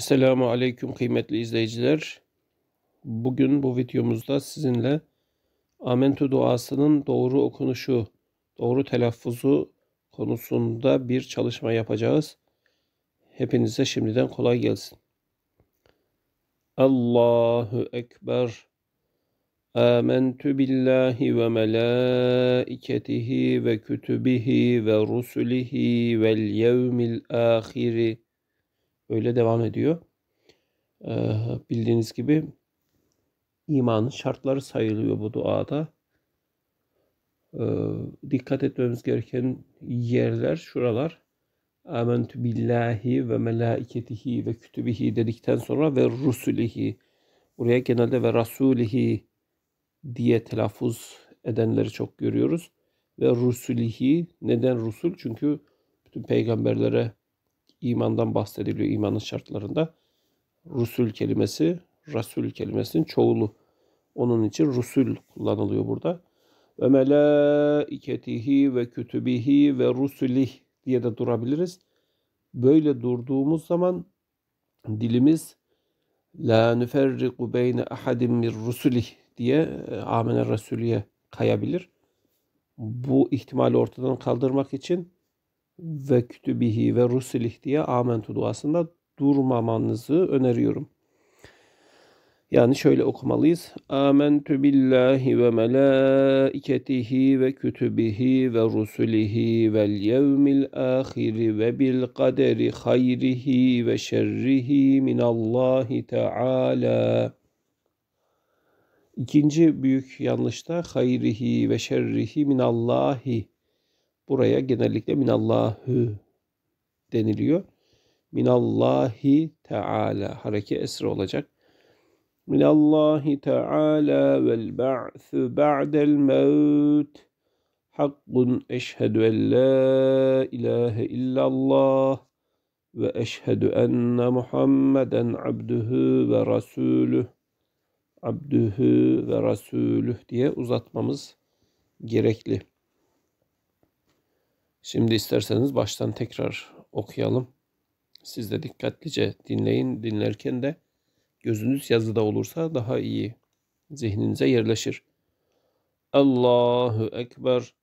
Esselamu Aleyküm kıymetli izleyiciler. Bugün bu videomuzda sizinle Amentü duasının doğru okunuşu, doğru telaffuzu konusunda bir çalışma yapacağız. Hepinize şimdiden kolay gelsin. Allahu Ekber. Amentü billahi ve melaiketihi ve kütübihi ve rusulihi vel yevmil ahiri öyle devam ediyor. Ee, bildiğiniz gibi imanın şartları sayılıyor bu duada. Ee, dikkat etmemiz gereken yerler şuralar. Amentü billahi ve melaiketihi ve kütübihi dedikten sonra ve rusulihi. Buraya genelde ve rasulihi diye telaffuz edenleri çok görüyoruz. Ve rusulihi neden rusul? Çünkü bütün peygamberlere imandan bahsediliyor imanın şartlarında. Rusul kelimesi, Rasul kelimesinin çoğulu. Onun için Rusul kullanılıyor burada. Ve melaiketihi ve kütübihi ve rusulih diye de durabiliriz. Böyle durduğumuz zaman dilimiz la nüferriku beyne ahadim min rusulih diye amene e, resulüye kayabilir. Bu ihtimali ortadan kaldırmak için ve kütübihi ve rusulih diye amentu duasında durmamanızı öneriyorum. Yani şöyle okumalıyız. Âmentü billahi ve melâiketihi ve kütübihi ve rusulihi vel yevmil âhiri ve bil kaderi hayrihi ve şerrihi minallahi teâlâ. İkinci büyük yanlışta hayrihi ve şerrihi minallahi Buraya genellikle minallahü deniliyor. Minallahi Teala hareke esri olacak. Minallahi Teala vel ba'thu ba'del mevt. Hakkun eşhedü en la ilahe illallah ve eşhedü enne Muhammeden abdühü ve rasulüh. Abdühü ve rasulüh diye uzatmamız gerekli. Şimdi isterseniz baştan tekrar okuyalım. Siz de dikkatlice dinleyin. Dinlerken de gözünüz yazıda olursa daha iyi zihninize yerleşir. Allahu Ekber.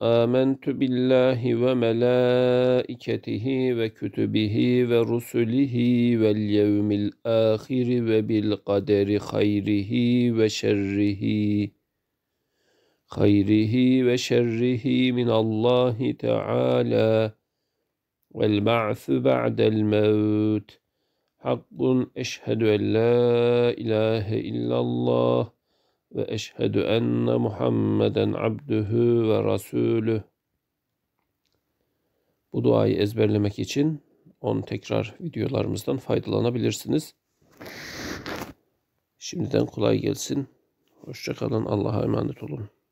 Âmentü billahi ve melâiketihi ve kütübihi ve rusulihi vel yevmil âhiri ve bil kaderi hayrihi ve şerrihi. خيره وشره من الله تعالى والبعث بعد الموت حق أشهد أن لا إله إلا الله وأشهد أن محمدا عبده ورسوله Bu duayı ezberlemek için on tekrar videolarımızdan faydalanabilirsiniz. Şimdiden kolay gelsin. Hoşçakalın. Allah'a emanet olun.